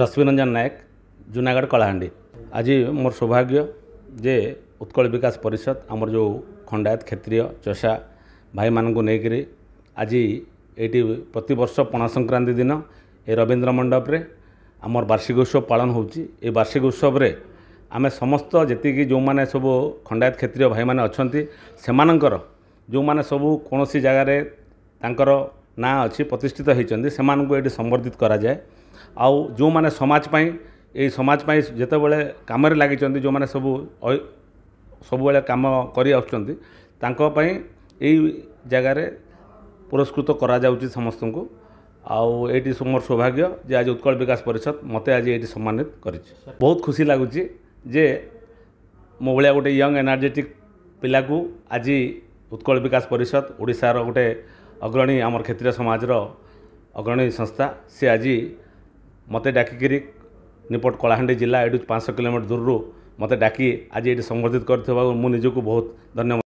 ରଶ୍ମିରଞ୍ଜନ ନାୟକ ଜୁନାଗଡ଼ କଳାହାଣ୍ଡି ଆଜି ମୋର ସୌଭାଗ୍ୟ ଯେ ଉତ୍କଳ ବିକାଶ ପରିଷଦ ଆମର ଯେଉଁ ଖଣ୍ଡାୟତ କ୍ଷେତ୍ରୀୟ ଚଷା ଭାଇମାନଙ୍କୁ ନେଇକରି ଆଜି ଏଇଠି ପ୍ରତିବର୍ଷ ପଣା ସଂକ୍ରାନ୍ତି ଦିନ ଏ ରବୀନ୍ଦ୍ର ମଣ୍ଡପରେ ଆମର ବାର୍ଷିକ ଉତ୍ସବ ପାଳନ ହେଉଛି ଏ ବାର୍ଷିକ ଉତ୍ସବରେ ଆମେ ସମସ୍ତ ଯେତିକି ଯେଉଁମାନେ ସବୁ ଖଣ୍ଡାୟତ କ୍ଷେତ୍ରୀୟ ଭାଇମାନେ ଅଛନ୍ତି ସେମାନଙ୍କର ଯେଉଁମାନେ ସବୁ କୌଣସି ଜାଗାରେ ତାଙ୍କର ନାଁ ଅଛି ପ୍ରତିଷ୍ଠିତ ହୋଇଛନ୍ତି ସେମାନଙ୍କୁ ଏଇଠି ସମ୍ବର୍ଦ୍ଧିତ କରାଯାଏ ଆଉ ଯେଉଁମାନେ ସମାଜ ପାଇଁ ଏଇ ସମାଜ ପାଇଁ ଯେତେବେଳେ କାମରେ ଲାଗିଛନ୍ତି ଯେଉଁମାନେ ସବୁ ସବୁବେଳେ କାମ କରି ଆସୁଛନ୍ତି ତାଙ୍କ ପାଇଁ ଏଇ ଜାଗାରେ ପୁରସ୍କୃତ କରାଯାଉଛି ସମସ୍ତଙ୍କୁ ଆଉ ଏଇଠି ମୋର ସୌଭାଗ୍ୟ ଯେ ଆଜି ଉତ୍କଳ ବିକାଶ ପରିଷଦ ମୋତେ ଆଜି ଏଇଠି ସମ୍ମାନିତ କରିଛି ବହୁତ ଖୁସି ଲାଗୁଛି ଯେ ମୋ ଭଳିଆ ଗୋଟେ ୟଙ୍ଗ ଏନର୍ଜେଟିକ୍ ପିଲାକୁ ଆଜି ଉତ୍କଳ ବିକାଶ ପରିଷଦ ଓଡ଼ିଶାର ଗୋଟେ ଅଗ୍ରଣୀ ଆମର କ୍ଷେତ୍ରୀୟ ସମାଜର ଅଗ୍ରଣୀ ସଂସ୍ଥା ସେ ଆଜି ମୋତେ ଡାକିକିରି ନିପଟ କଳାହାଣ୍ଡି ଜିଲ୍ଲା ଏଠୁ ପାଞ୍ଚଶହ କିଲୋମିଟର ଦୂରରୁ ମୋତେ ଡାକି ଆଜି ଏଠି ସମ୍ବର୍ଦ୍ଧିତ କରିଥିବାରୁ ମୁଁ ନିଜକୁ ବହୁତ ଧନ୍ୟ